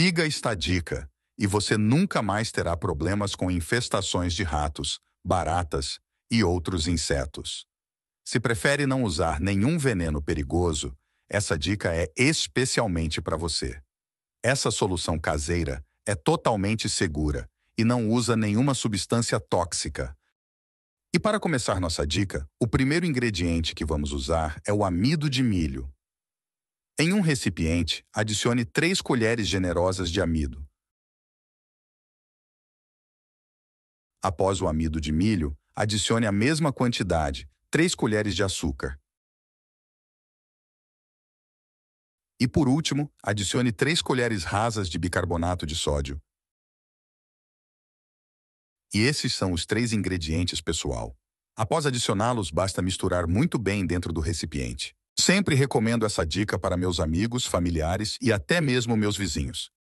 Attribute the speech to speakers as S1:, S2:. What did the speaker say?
S1: Siga esta dica e você nunca mais terá problemas com infestações de ratos, baratas e outros insetos. Se prefere não usar nenhum veneno perigoso, essa dica é especialmente para você. Essa solução caseira é totalmente segura e não usa nenhuma substância tóxica. E para começar nossa dica, o primeiro ingrediente que vamos usar é o amido de milho. Em um recipiente, adicione 3 colheres generosas
S2: de amido. Após o amido de milho, adicione a mesma quantidade, 3 colheres de açúcar. E por último, adicione 3 colheres rasas de bicarbonato de sódio. E esses são os
S1: três ingredientes, pessoal. Após adicioná-los, basta misturar muito bem dentro do recipiente.
S2: Sempre recomendo essa dica para meus amigos, familiares e até mesmo meus vizinhos.